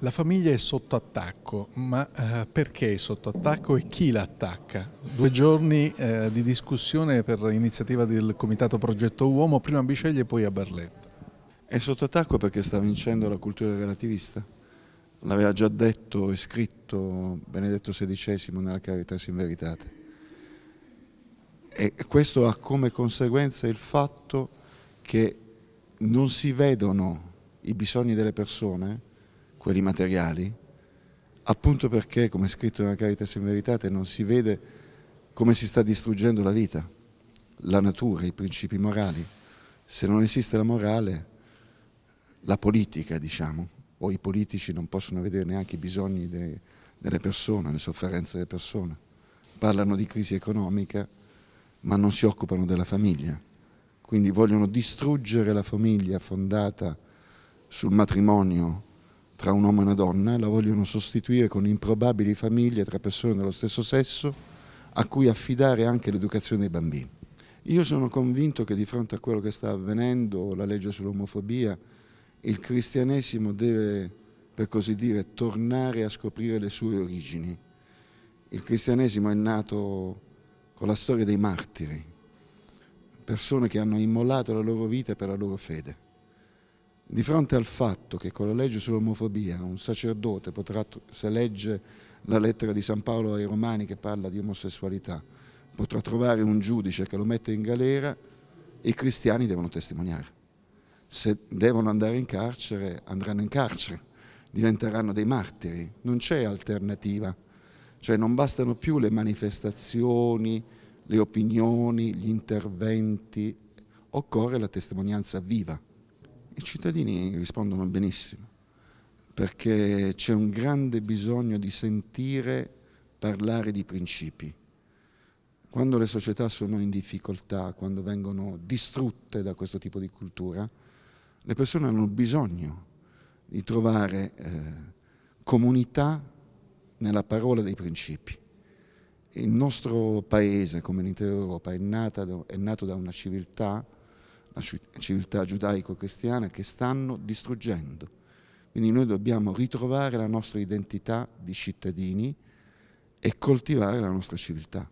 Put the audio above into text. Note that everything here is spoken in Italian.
La famiglia è sotto attacco, ma eh, perché è sotto attacco e chi la attacca? Due giorni eh, di discussione per iniziativa del Comitato Progetto Uomo, prima a Biceglie e poi a Barletta. È sotto attacco perché sta vincendo la cultura relativista. L'aveva già detto e scritto Benedetto XVI nella Caritas in Veritate. E questo ha come conseguenza il fatto che non si vedono i bisogni delle persone quelli materiali, appunto perché, come è scritto nella Caritas in Veritate, non si vede come si sta distruggendo la vita, la natura, i principi morali. Se non esiste la morale, la politica, diciamo, o i politici non possono vedere neanche i bisogni dei, delle persone, le sofferenze delle persone. Parlano di crisi economica, ma non si occupano della famiglia. Quindi vogliono distruggere la famiglia fondata sul matrimonio tra un uomo e una donna, la vogliono sostituire con improbabili famiglie tra persone dello stesso sesso a cui affidare anche l'educazione dei bambini. Io sono convinto che di fronte a quello che sta avvenendo, la legge sull'omofobia, il cristianesimo deve, per così dire, tornare a scoprire le sue origini. Il cristianesimo è nato con la storia dei martiri, persone che hanno immolato la loro vita per la loro fede di fronte al fatto che con la legge sull'omofobia un sacerdote potrà, se legge la lettera di San Paolo ai Romani che parla di omosessualità, potrà trovare un giudice che lo mette in galera, i cristiani devono testimoniare. Se devono andare in carcere, andranno in carcere, diventeranno dei martiri, non c'è alternativa. Cioè non bastano più le manifestazioni, le opinioni, gli interventi, occorre la testimonianza viva. I cittadini rispondono benissimo, perché c'è un grande bisogno di sentire parlare di principi. Quando le società sono in difficoltà, quando vengono distrutte da questo tipo di cultura, le persone hanno bisogno di trovare eh, comunità nella parola dei principi. Il nostro paese, come l'intera Europa, è, nata, è nato da una civiltà la civiltà giudaico-cristiana che stanno distruggendo. Quindi noi dobbiamo ritrovare la nostra identità di cittadini e coltivare la nostra civiltà.